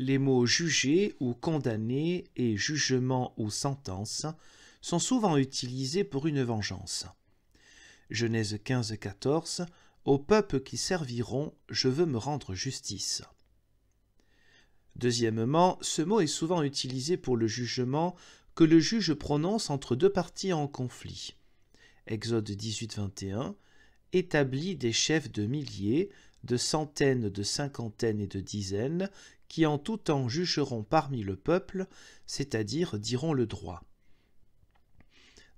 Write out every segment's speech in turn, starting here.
Les mots juger ou condamner et jugement ou sentence sont souvent utilisés pour une vengeance. Genèse 15-14 Au peuple qui serviront, je veux me rendre justice. Deuxièmement, ce mot est souvent utilisé pour le jugement que le juge prononce entre deux parties en conflit. Exode 18-21 établit des chefs de milliers, de centaines, de cinquantaines et de dizaines qui en tout temps jugeront parmi le peuple, c'est-à-dire diront le droit.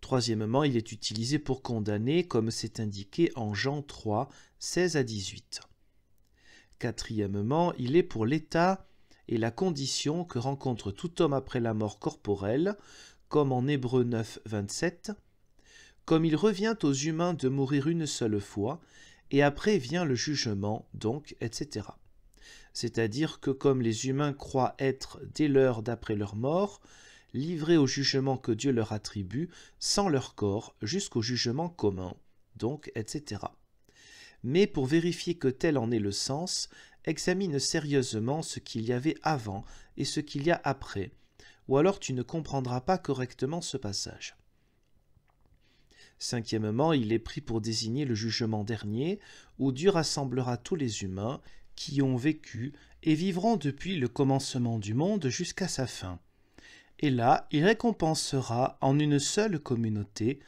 Troisièmement, il est utilisé pour condamner, comme c'est indiqué en Jean 3, 16 à 18. Quatrièmement, il est pour l'état et la condition que rencontre tout homme après la mort corporelle, comme en Hébreu 9, 27, comme il revient aux humains de mourir une seule fois, et après vient le jugement, donc, etc c'est-à-dire que comme les humains croient être dès l'heure d'après leur mort, livrés au jugement que Dieu leur attribue, sans leur corps, jusqu'au jugement commun, donc, etc. Mais pour vérifier que tel en est le sens, examine sérieusement ce qu'il y avait avant et ce qu'il y a après, ou alors tu ne comprendras pas correctement ce passage. Cinquièmement, il est pris pour désigner le jugement dernier, où Dieu rassemblera tous les humains qui ont vécu et vivront depuis le commencement du monde jusqu'à sa fin. Et là, il récompensera en une seule communauté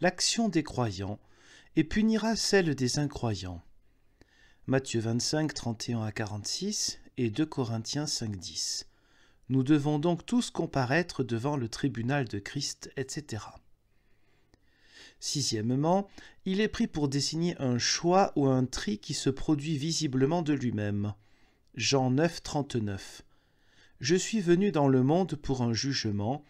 l'action des croyants et punira celle des incroyants. Matthieu 25, 31 à 46 et 2 Corinthiens 5, 10. Nous devons donc tous comparaître devant le tribunal de Christ, etc. Sixièmement, il est pris pour désigner un choix ou un tri qui se produit visiblement de lui-même. Jean 39. Je suis venu dans le monde pour un jugement,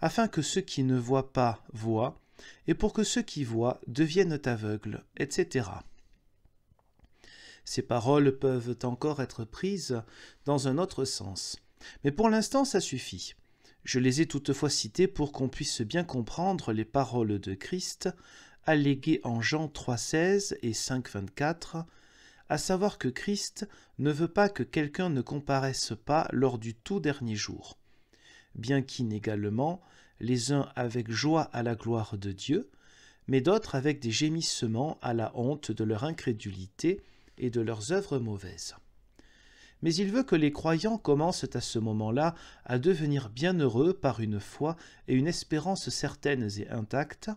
afin que ceux qui ne voient pas voient, et pour que ceux qui voient deviennent aveugles, etc. Ces paroles peuvent encore être prises dans un autre sens, mais pour l'instant ça suffit. Je les ai toutefois cités pour qu'on puisse bien comprendre les paroles de Christ alléguées en Jean 3,16 et 5,24, à savoir que Christ ne veut pas que quelqu'un ne comparaisse pas lors du tout dernier jour. Bien qu'inégalement, les uns avec joie à la gloire de Dieu, mais d'autres avec des gémissements à la honte de leur incrédulité et de leurs œuvres mauvaises mais il veut que les croyants commencent à ce moment-là à devenir bienheureux par une foi et une espérance certaines et intactes,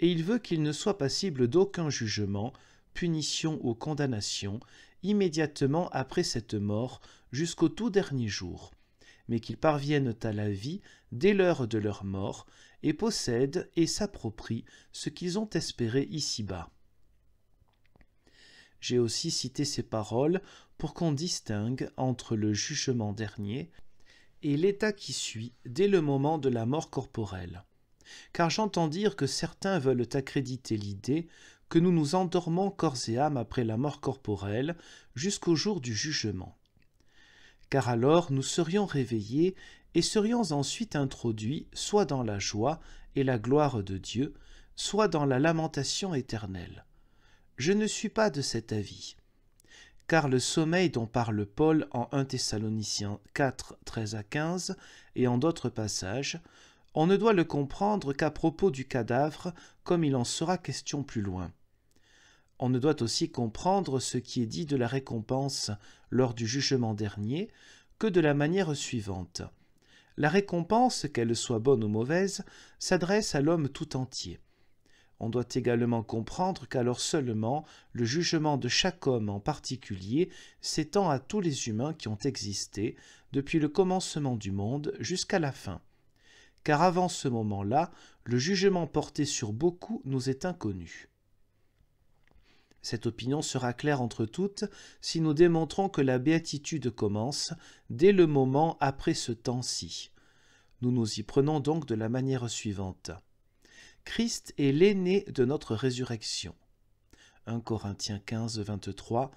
et il veut qu'ils ne soient passibles d'aucun jugement, punition ou condamnation, immédiatement après cette mort jusqu'au tout dernier jour, mais qu'ils parviennent à la vie dès l'heure de leur mort et possèdent et s'approprient ce qu'ils ont espéré ici-bas. J'ai aussi cité ces paroles pour qu'on distingue entre le jugement dernier et l'état qui suit dès le moment de la mort corporelle. Car j'entends dire que certains veulent accréditer l'idée que nous nous endormons corps et âme après la mort corporelle jusqu'au jour du jugement. Car alors nous serions réveillés et serions ensuite introduits soit dans la joie et la gloire de Dieu, soit dans la lamentation éternelle. Je ne suis pas de cet avis. Car le sommeil dont parle Paul en 1 Thessaloniciens 4, 13 à 15 et en d'autres passages, on ne doit le comprendre qu'à propos du cadavre, comme il en sera question plus loin. On ne doit aussi comprendre ce qui est dit de la récompense lors du jugement dernier que de la manière suivante. La récompense, qu'elle soit bonne ou mauvaise, s'adresse à l'homme tout entier. On doit également comprendre qu'alors seulement le jugement de chaque homme en particulier s'étend à tous les humains qui ont existé, depuis le commencement du monde jusqu'à la fin. Car avant ce moment-là, le jugement porté sur beaucoup nous est inconnu. Cette opinion sera claire entre toutes si nous démontrons que la béatitude commence dès le moment après ce temps-ci. Nous nous y prenons donc de la manière suivante. Christ est l'aîné de notre résurrection. 1 Corinthiens 15, 23.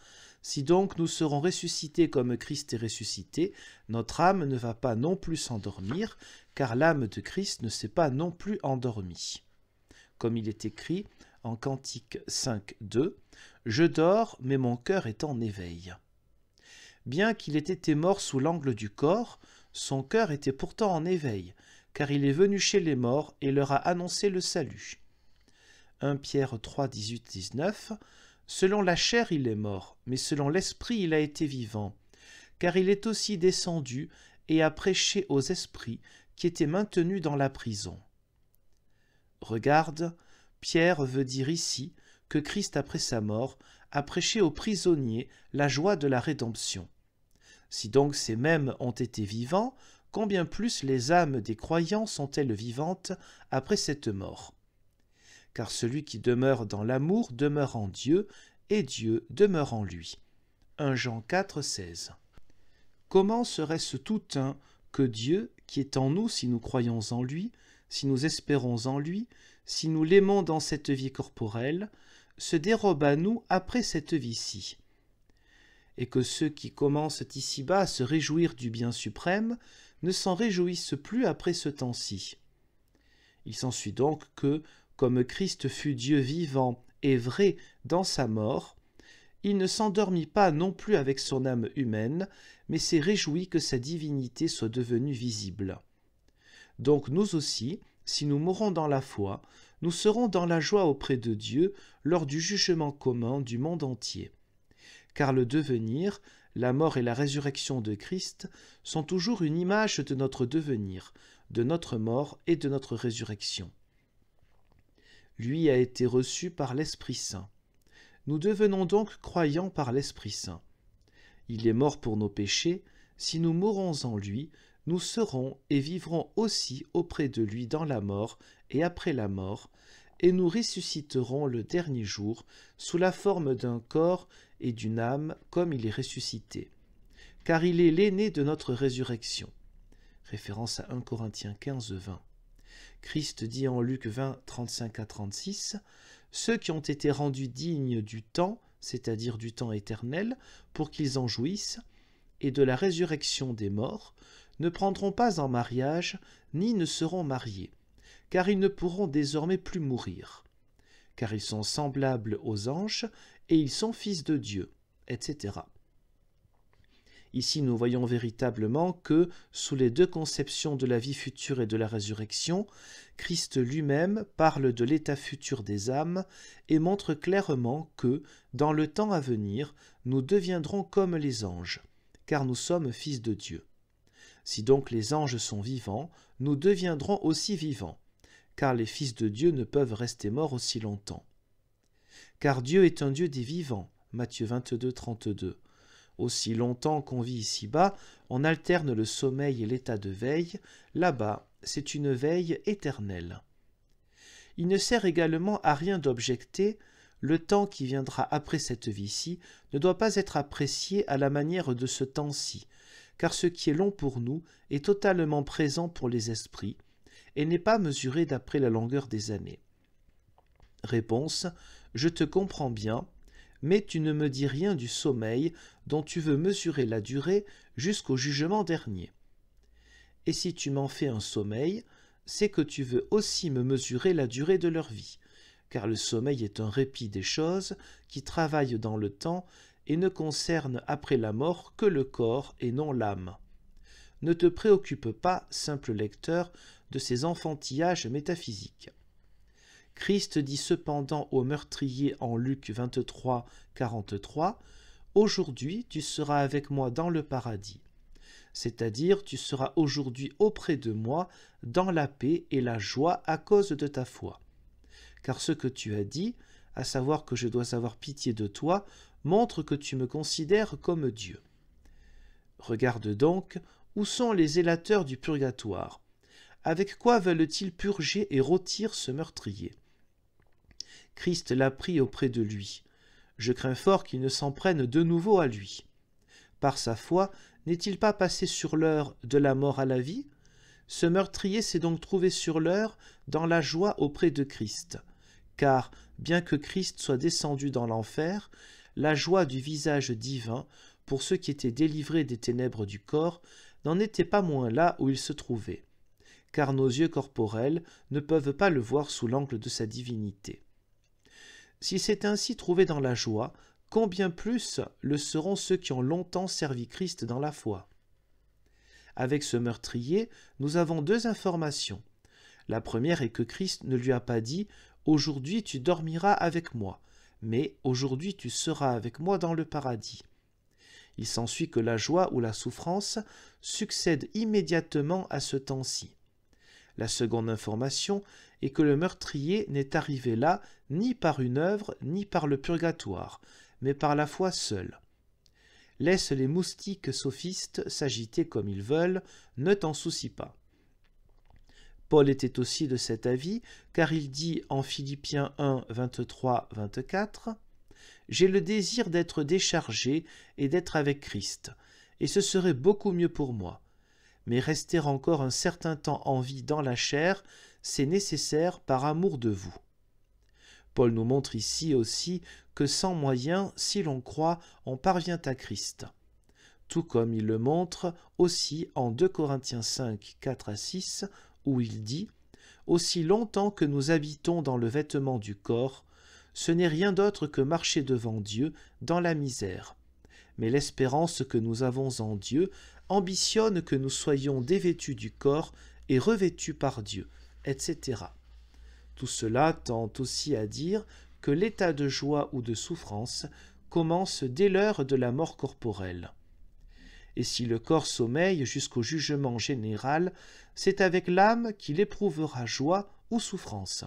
Si donc nous serons ressuscités comme Christ est ressuscité, notre âme ne va pas non plus s'endormir, car l'âme de Christ ne s'est pas non plus endormie. Comme il est écrit en Cantique 5, 2, Je dors, mais mon cœur est en éveil. Bien qu'il ait été mort sous l'angle du corps, son cœur était pourtant en éveil, car il est venu chez les morts et leur a annoncé le salut. 1 Pierre 3, 18, 19 Selon la chair il est mort, mais selon l'esprit il a été vivant, car il est aussi descendu et a prêché aux esprits qui étaient maintenus dans la prison. Regarde, Pierre veut dire ici que Christ après sa mort a prêché aux prisonniers la joie de la rédemption. Si donc ces mêmes ont été vivants, combien plus les âmes des croyants sont-elles vivantes après cette mort. Car celui qui demeure dans l'amour demeure en Dieu, et Dieu demeure en lui. 1 Jean 4, 16. Comment serait-ce tout un que Dieu, qui est en nous si nous croyons en lui, si nous espérons en lui, si nous l'aimons dans cette vie corporelle, se dérobe à nous après cette vie-ci Et que ceux qui commencent ici-bas à se réjouir du bien suprême ne s'en réjouissent plus après ce temps-ci. Il s'ensuit donc que, comme Christ fut Dieu vivant et vrai dans sa mort, il ne s'endormit pas non plus avec son âme humaine, mais s'est réjoui que sa divinité soit devenue visible. Donc nous aussi, si nous mourons dans la foi, nous serons dans la joie auprès de Dieu lors du jugement commun du monde entier. Car le devenir la mort et la résurrection de Christ sont toujours une image de notre devenir, de notre mort et de notre résurrection. Lui a été reçu par l'Esprit Saint. Nous devenons donc croyants par l'Esprit Saint. Il est mort pour nos péchés, si nous mourons en lui, nous serons et vivrons aussi auprès de lui dans la mort et après la mort, et nous ressusciterons le dernier jour sous la forme d'un corps et d'une âme comme il est ressuscité, car il est l'aîné de notre résurrection. Référence à 1 Corinthiens 15, 20. Christ dit en Luc 20, 35 à 36, Ceux qui ont été rendus dignes du temps, c'est-à-dire du temps éternel, pour qu'ils en jouissent, et de la résurrection des morts, ne prendront pas en mariage, ni ne seront mariés car ils ne pourront désormais plus mourir, car ils sont semblables aux anges, et ils sont fils de Dieu, etc. Ici, nous voyons véritablement que, sous les deux conceptions de la vie future et de la résurrection, Christ lui-même parle de l'état futur des âmes et montre clairement que, dans le temps à venir, nous deviendrons comme les anges, car nous sommes fils de Dieu. Si donc les anges sont vivants, nous deviendrons aussi vivants, car les fils de Dieu ne peuvent rester morts aussi longtemps. Car Dieu est un Dieu des vivants. Matthieu 22, 32. Aussi longtemps qu'on vit ici-bas, on alterne le sommeil et l'état de veille. Là-bas, c'est une veille éternelle. Il ne sert également à rien d'objecter le temps qui viendra après cette vie-ci ne doit pas être apprécié à la manière de ce temps-ci, car ce qui est long pour nous est totalement présent pour les esprits, et n'est pas mesuré d'après la longueur des années. Réponse Je te comprends bien, mais tu ne me dis rien du sommeil dont tu veux mesurer la durée jusqu'au jugement dernier. Et si tu m'en fais un sommeil, c'est que tu veux aussi me mesurer la durée de leur vie, car le sommeil est un répit des choses qui travaillent dans le temps et ne concerne après la mort que le corps et non l'âme. Ne te préoccupe pas, simple lecteur, de ces enfantillages métaphysiques. Christ dit cependant au meurtrier en Luc 23, 43, Aujourd'hui tu seras avec moi dans le paradis, c'est-à-dire tu seras aujourd'hui auprès de moi dans la paix et la joie à cause de ta foi. Car ce que tu as dit, à savoir que je dois avoir pitié de toi, montre que tu me considères comme Dieu. Regarde donc où sont les élateurs du purgatoire, avec quoi veulent-ils purger et rôtir ce meurtrier Christ l'a pris auprès de lui. Je crains fort qu'il ne s'en prenne de nouveau à lui. Par sa foi, n'est-il pas passé sur l'heure de la mort à la vie Ce meurtrier s'est donc trouvé sur l'heure dans la joie auprès de Christ. Car, bien que Christ soit descendu dans l'enfer, la joie du visage divin, pour ceux qui étaient délivrés des ténèbres du corps, n'en était pas moins là où il se trouvait car nos yeux corporels ne peuvent pas le voir sous l'angle de sa divinité. Si c'est ainsi trouvé dans la joie, combien plus le seront ceux qui ont longtemps servi Christ dans la foi. Avec ce meurtrier, nous avons deux informations. La première est que Christ ne lui a pas dit Aujourd'hui tu dormiras avec moi, mais aujourd'hui tu seras avec moi dans le paradis. Il s'ensuit que la joie ou la souffrance succède immédiatement à ce temps-ci. La seconde information est que le meurtrier n'est arrivé là ni par une œuvre ni par le purgatoire, mais par la foi seule. Laisse les moustiques sophistes s'agiter comme ils veulent, ne t'en soucie pas. Paul était aussi de cet avis, car il dit en Philippiens 1, 23, 24 J'ai le désir d'être déchargé et d'être avec Christ, et ce serait beaucoup mieux pour moi mais rester encore un certain temps en vie dans la chair, c'est nécessaire par amour de vous. Paul nous montre ici aussi que sans moyens, si l'on croit, on parvient à Christ. Tout comme il le montre aussi en 2 Corinthiens 5, 4 à 6, où il dit Aussi longtemps que nous habitons dans le vêtement du corps, ce n'est rien d'autre que marcher devant Dieu dans la misère. Mais l'espérance que nous avons en Dieu ambitionne que nous soyons dévêtus du corps et revêtus par Dieu, etc. Tout cela tend aussi à dire que l'état de joie ou de souffrance commence dès l'heure de la mort corporelle. Et si le corps sommeille jusqu'au jugement général, c'est avec l'âme qu'il éprouvera joie ou souffrance.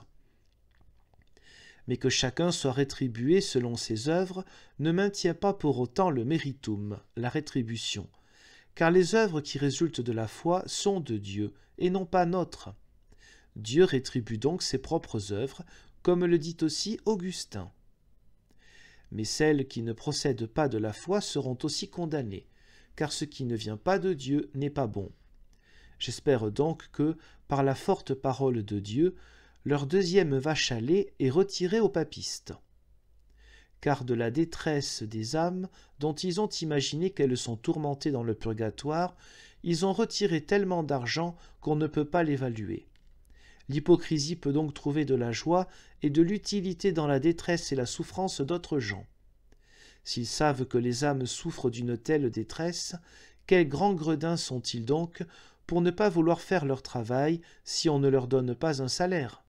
Mais que chacun soit rétribué selon ses œuvres ne maintient pas pour autant le méritum, la rétribution, car les œuvres qui résultent de la foi sont de Dieu et non pas nôtres. Dieu rétribue donc ses propres œuvres, comme le dit aussi Augustin. Mais celles qui ne procèdent pas de la foi seront aussi condamnées, car ce qui ne vient pas de Dieu n'est pas bon. J'espère donc que, par la forte parole de Dieu, leur deuxième vache allée est retirée aux papistes car de la détresse des âmes dont ils ont imaginé qu'elles sont tourmentées dans le purgatoire, ils ont retiré tellement d'argent qu'on ne peut pas l'évaluer. L'hypocrisie peut donc trouver de la joie et de l'utilité dans la détresse et la souffrance d'autres gens. S'ils savent que les âmes souffrent d'une telle détresse, quels grands gredins sont-ils donc pour ne pas vouloir faire leur travail si on ne leur donne pas un salaire